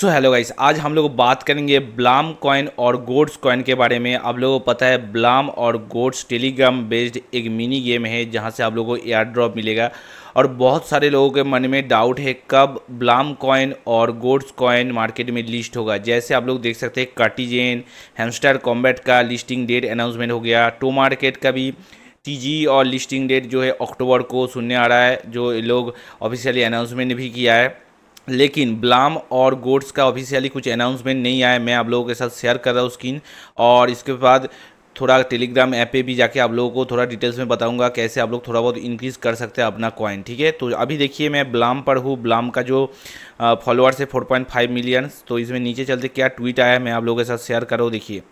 So hello guys आज हम लोग बात करेंगे ब्लाम कॉइन और गोड्स कॉइन के बारे में आप लोगों को पता है ब्लाम और गोड्स टेलीग्राम बेस्ड एक मिनी गेम है जहां से आप लोगों को एयर ड्रॉप मिलेगा और बहुत सारे लोगों के मन में डाउट है कब ब्लाम कॉइन और गोड्स कॉइन मार्केट में लिस्ट होगा जैसे आप लोग देख सकते हैं कार्टिजेन हेमस्टर कॉम्बैट का लिस्टिंग डेट अनाउंसमेंट हो गया टो मार्केट का भी टीजी और लिस्टिंग डेट जो है अक्टूबर को सुनने आ रहा है जो लोग ऑफिशियली अनाउंसमेंट भी किया है लेकिन ब्लाम और गोड्स का ऑफिशियली कुछ अनाउंसमेंट नहीं आया मैं आप लोगों के साथ शेयर कर रहा हूँ स्क्रीन और इसके बाद थोड़ा टेलीग्राम ऐप पे भी जाके आप लोगों को थोड़ा डिटेल्स में बताऊंगा कैसे आप लोग थोड़ा बहुत इंक्रीज़ कर सकते हैं अपना कॉइन ठीक है तो अभी देखिए मैं ब्लाम पर हूँ ब्लाम का जो फॉलोअर्स है 4.5 मिलियन तो इसमें नीचे चलते क्या ट्वीट आया मैं आप लोगों के साथ शेयर करो देखिए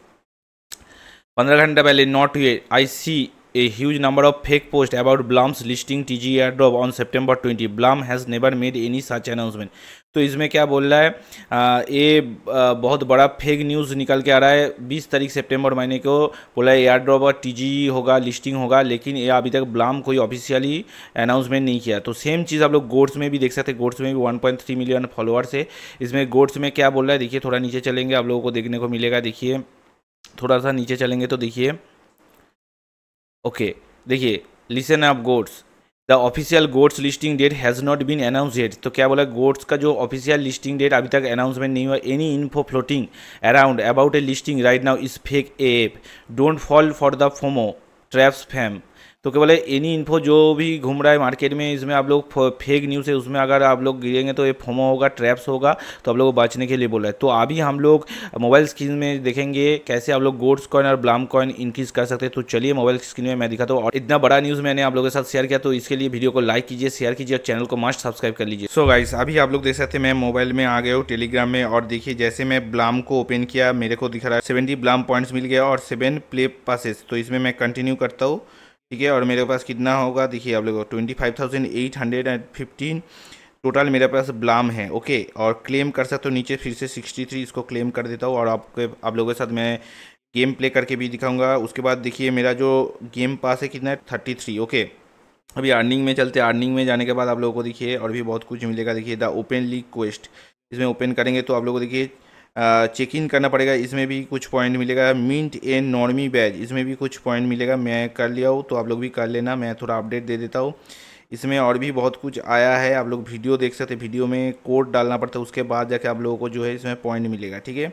पंद्रह घंटा पहले नॉट हुए आई सी a huge number of fake posts about Blum's listing TG airdrop on September 20. Blum has never made any such announcement. तो इसमें क्या बोल रहा है ये बहुत बड़ा फेक न्यूज़ निकल के आ रहा है 20 तारीख सितंबर महीने को बोला है एयर ड्रॉप और टी होगा लिस्टिंग होगा लेकिन ये अभी तक ब्लाम कोई ऑफिशियली अनाउंसमेंट नहीं किया तो सेम चीज़ आप लोग गोड्स में भी देख सकते हैं गोड्स में भी 1.3 मिलियन फॉलोअर्स है इसमें गोड्स में क्या बोल रहा है देखिए थोड़ा नीचे चलेंगे आप लोगों को देखने को मिलेगा देखिए थोड़ा सा नीचे चलेंगे तो देखिए ओके देखिए listen of Goats the official Goats listing date has not been announce date तो क्या बोला गोड्स का जो ऑफिशियल लिस्टिंग डेट अभी तक अनाउंसमेंट नहीं हुआ any info floating around about a listing right now is fake a ape don't fall for the FOMO traps fam तो केवल एनी इन्फो जो भी घूम रहा है मार्केट में इसमें आप लोग फेक न्यूज़ है उसमें अगर आप लोग गिरेंगे तो ये फोमो होगा ट्रैप्स होगा तो आप लोगों को बचने के लिए बोला है तो अभी हम लोग मोबाइल स्क्रीन में देखेंगे कैसे आप लोग गोड्स कॉइन और ब्लाम कॉइन इंक्रीज़ कर सकते हैं तो चलिए मोबाइल स्क्रीन में मैं दिखाता हूँ और इतना बड़ा न्यूज़ मैंने आप लोगों के साथ शेयर किया तो इसके लिए वीडियो को लाइक कीजिए शेयर कीजिए और चैनल को मस्ट सब्सक्राइब कर लीजिए सो गाइस अभी आप लोग देख सकते हैं मैं मोबाइल में आ गया हूँ टेलीग्राम में और देखिए जैसे मैं ब्लाम को ओपन किया मेरे को दिख रहा है सेवेंटी ब्लाम पॉइंट्स मिल गया और सेवन प्ले पासेस तो इसमें मैं कंटिन्यू करता हूँ ठीक है और मेरे पास कितना होगा देखिए आप लोगों twenty five thousand eight hundred and fifteen total मेरे पास ब्लाम है ओके और क्लेम कर सकते हो नीचे फिर से सिक्सटी थ्री इसको क्लेम कर देता हूँ और आपके आप लोगों के साथ मैं गेम प्ले करके भी दिखाऊंगा उसके बाद देखिए मेरा जो गेम पास है कितना है थर्टी थ्री ओके अभी अर्निंग में चलते अर्निंग में जाने के बाद आप लोगों को देखिए और भी बहुत कुछ मिलेगा देखिए द ओपन लीग क्वेस्ट इसमें ओपन करेंगे तो आप लोगों को देखिए चेक इन करना पड़ेगा इसमें भी कुछ पॉइंट मिलेगा मिंट एंड नॉर्मी बैज इसमें भी कुछ पॉइंट मिलेगा मैं कर लिया हूँ तो आप लोग भी कर लेना मैं थोड़ा अपडेट दे देता हूँ इसमें और भी बहुत कुछ आया है आप लोग वीडियो देख सकते वीडियो में कोड डालना पड़ता है उसके बाद जाके आप लोगों को जो है इसमें पॉइंट मिलेगा ठीक है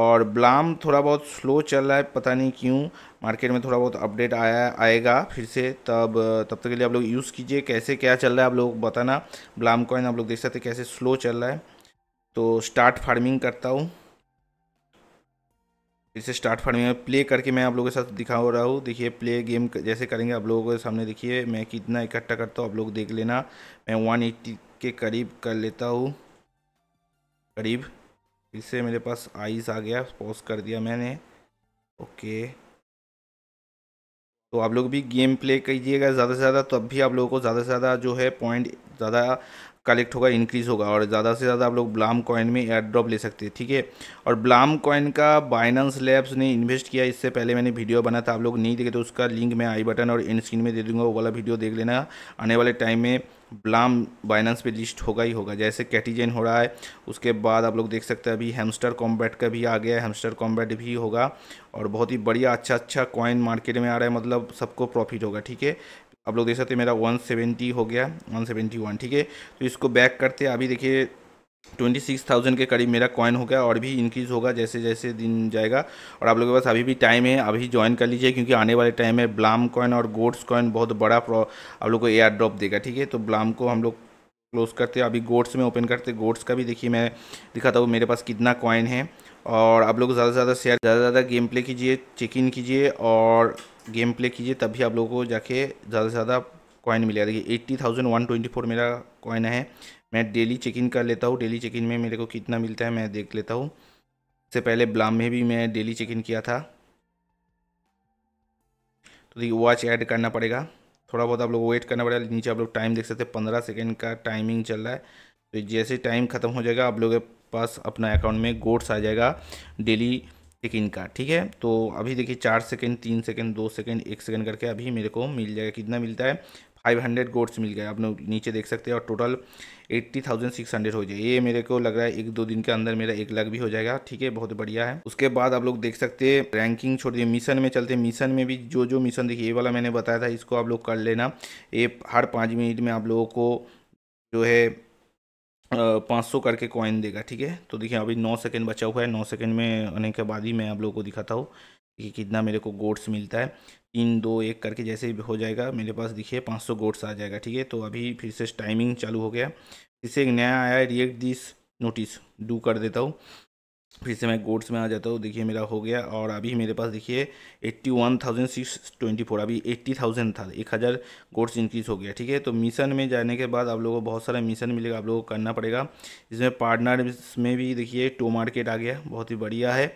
और ब्लाम थोड़ा बहुत स्लो चल रहा है पता नहीं क्यों मार्केट में थोड़ा बहुत अपडेट आया आएगा फिर से तब तब तक के लिए आप लोग यूज़ कीजिए कैसे क्या चल रहा है आप लोग बताना ब्लाम कॉइन आप लोग देख सकते कैसे स्लो चल रहा है तो स्टार्ट फार्मिंग करता हूँ इसे स्टार्ट फार्मिंग में प्ले करके मैं आप लोगों के साथ दिखा हो रहा हूँ देखिए प्ले गेम जैसे करेंगे आप लोगों के सामने देखिए मैं कितना इकट्ठा करता हूँ आप लोग देख लेना मैं वन एट्टी के करीब कर लेता हूँ करीब इससे मेरे पास आइस आ गया पॉज कर दिया मैंने ओके तो आप लोग भी गेम प्ले कीजिएगा ज़्यादा से ज़्यादा तब भी आप लोगों को ज़्यादा से ज़्यादा जो है पॉइंट ज़्यादा कलेक्ट होगा इंक्रीज़ होगा और ज़्यादा से ज़्यादा आप लोग ब्लाम कॉइन में एयर ड्रॉप ले सकते हैं ठीक है और ब्लाम कॉइन का बाइनेंस लैब्स ने इन्वेस्ट किया इससे पहले मैंने वीडियो बना था आप लोग नहीं देखे तो उसका लिंक मैं आई बटन और इन स्क्रीन में दे दूंगा वो वाला वीडियो देख लेना आने वाले टाइम में ब्लाम बाइनेंस पे लिस्ट होगा ही होगा जैसे कैटीजेन हो रहा है उसके बाद आप लोग देख सकते हैं अभी हेमस्टर कॉम्बैट का भी आ गया है हेमस्टर कॉम्बैट भी होगा और बहुत ही बढ़िया अच्छा अच्छा कॉइन मार्केट में आ रहा है मतलब सबको प्रॉफिट होगा ठीक है आप लोग देख सकते हैं मेरा 170 हो गया 171 ठीक है तो इसको बैक करते अभी देखिए ट्वेंटी सिक्स थाउजेंड के करीब मेरा कॉइन हो गया और भी इंक्रीज़ होगा जैसे जैसे दिन जाएगा और आप लोगों के पास अभी भी टाइम है अभी ज्वाइन कर लीजिए क्योंकि आने वाले टाइम में ब्लाम कॉइन और गोड्स कॉइन बहुत बड़ा आप लोग को एयर ड्रॉप देगा ठीक है तो ब्लाम को हम लोग क्लोज करते हैं अभी गोड्स में ओपन करते गोड्स का भी देखिए मैं दिखाता हूँ मेरे पास कितना कॉइन है और आप लोग ज़्यादा से ज़्यादा शेयर ज़्यादा से ज़्यादा गेम प्ले कीजिए चेक इन कीजिए और गेम प्ले कीजिए तभी आप लोगों को जाके ज़्यादा से ज़्यादा कॉइन मिलेगा देखिए eighty thousand one twenty four मेरा कॉइन है मैं डेली चेक इन कर लेता हूँ डेली चेक इन में मेरे को कितना मिलता है मैं देख लेता हूँ इससे पहले ब्लाम में भी मैं डेली चेक इन किया था तो देखिए वॉच ऐड करना पड़ेगा थोड़ा बहुत आप लोग वेट करना पड़ेगा नीचे आप लोग टाइम देख सकते हैं पंद्रह सेकेंड का टाइमिंग चल रहा है तो जैसे टाइम ख़त्म हो जाएगा आप लोग के पास अपना अकाउंट में गोड्स आ जाएगा डेली चेक इन का ठीक है तो अभी देखिए चार सेकेंड तीन सेकेंड दो सेकेंड एक सेकेंड करके अभी मेरे को मिल जाएगा कितना मिलता है फाइव हंड्रेड गोड्स मिल गए आप लोग नीचे देख सकते हैं और total eighty thousand six hundred हो जाए ये मेरे को लग रहा है एक दो दिन के अंदर मेरा एक लाख भी हो जाएगा ठीक है बहुत बढ़िया है उसके बाद आप लोग देख सकते हैं रैंकिंग छोड़ दिए मिशन में चलते मिशन में भी जो जो मिशन देखिए ये वाला मैंने बताया था इसको आप लोग कर लेना ये हर पाँच मिनट में आप लोगों को जो है पाँच सौ करके कॉइन देगा ठीक है तो देखिए अभी नौ सेकेंड बचा हुआ है नौ सेकेंड में आने के बाद ही मैं आप लोगों को दिखाता हूँ कि कितना मेरे को गोट्स मिलता है तीन दो एक करके जैसे हो जाएगा मेरे पास पाँच 500 गोट्स आ जाएगा ठीक है तो अभी फिर से टाइमिंग चालू हो गया इसे एक नया आया रिएक्ट दिस नोटिस डू कर देता हूँ फिर से मैं गोड्स में आ जाता हूँ देखिए मेरा हो गया और अभी मेरे पास देखिए eighty one thousand six twenty four अभी एट्टी थाउजेंड था एक हज़ार गोड्स इंक्रीज़ हो गया ठीक है तो मिशन में जाने के बाद आप लोगों को बहुत सारा मिशन मिलेगा आप लोगों को करना पड़ेगा इसमें पार्टनर्स में भी देखिए टो मार्केट आ गया बहुत ही बढ़िया है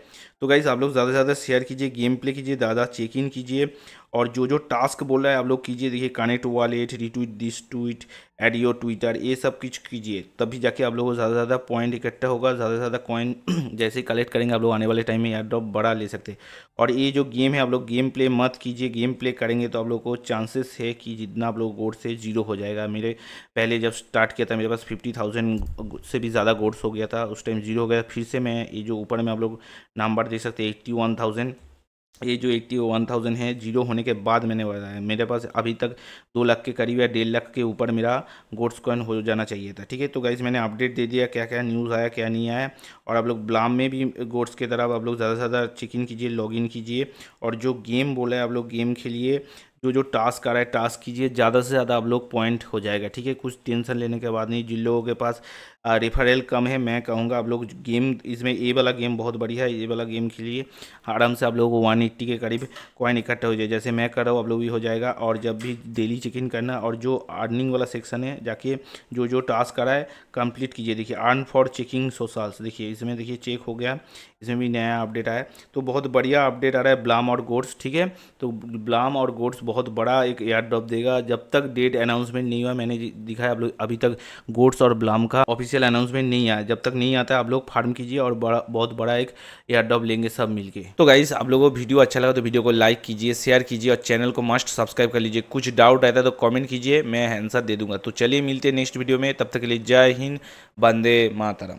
तो गाइज़ आप लोग ज़्यादा से ज़्यादा शेयर कीजिए गेम प्ले कीजिए ज़्यादा चेक इन कीजिए और जो जो टास्क बोल रहा है आप लोग कीजिए देखिए connect wallet retweet this tweet add your Twitter ये सब कुछ कीजिए तभी जाके आप लोगों को ज़्यादा से ज़्यादा पॉइंट इकट्ठा होगा ज़्यादा से ज़्यादा कॉइन जैसे कलेक्ट करेंगे आप लोग आने वाले टाइम में एयर ड्रॉप बड़ा ले सकते हैं और ये जो गेम है आप लोग गेम प्ले मत कीजिए गेम प्ले करेंगे तो आप लोग को चांसेस है कि जितना आप लोग गोड से जीरो हो जाएगा मेरे पहले जब स्टार्ट किया था मेरे पास फिफ्टी थाउजेंड से भी ज़्यादा गोड्स हो गया था उस टाइम जीरो हो गया फिर से मैं ये जो ऊपर में आप लोग नंबर दे सकते एट्टी वन थाउजेंड ये जो एट्टी वन थाउजेंड है जीरो होने के बाद मैंने बताया मेरे पास अभी तक दो लाख के करीब या डेढ़ लाख के ऊपर मेरा गोड्स कॉइन हो जाना चाहिए था ठीक है तो गाइज मैंने अपडेट दे दिया क्या क्या न्यूज़ आया क्या नहीं आया और आप लोग ब्लाम में भी गोड्स के तरफ आप लोग ज़्यादा से ज़्यादा चेक इन कीजिए लॉग इन कीजिए और जो गेम बोला है आप लोग गेम खेलिए जो जो टास्क आ रहा है टास्क कीजिए ज़्यादा से ज़्यादा आप लोग पॉइंट हो जाएगा ठीक है कुछ टेंशन लेने के बाद नहीं जिन लोगों के पास रेफरल कम है मैं कहूँगा आप लोग गेम इसमें ए वाला गेम बहुत बढ़िया है ए वाला गेम खेलिए आराम से आप लोग वन एट्टी के करीब कॉइन इकट्ठा हो जाए जैसे मैं कर रहा हूँ आप लोग भी हो जाएगा और जब भी डेली चेक इन करना और जो अर्निंग वाला सेक्शन है जाके जो जो टास्क करा है कंप्लीट कीजिए देखिए अर्न फॉर चेकिंग सोशल्स देखिए इसमें देखिए चेक हो गया इसमें भी नया अपडेट आया तो बहुत बढ़िया अपडेट आ रहा है ब्लाम और गोड्स ठीक है तो ब्लाम और गोड्स बहुत बड़ा एक एयर ड्रॉप देगा जब तक डेट अनाउंसमेंट नहीं हुआ मैंने दिखाया आप लोग अभी तक गोड्स और ब्लाम का ऑफिशियल ऑफिशियल अनाउंसमेंट नहीं आया जब तक नहीं आता आप लोग फार्म कीजिए और बड़ा बहुत बड़ा एक एयर डब लेंगे सब मिलके तो गाइज आप लोगों को वीडियो अच्छा लगा तो वीडियो को लाइक कीजिए शेयर कीजिए और चैनल को मस्ट सब्सक्राइब कर लीजिए कुछ डाउट आता है तो कॉमेंट कीजिए मैं आंसर दे दूंगा तो चलिए मिलते हैं नेक्स्ट वीडियो में तब तक के लिए जय हिंद बंदे मातरम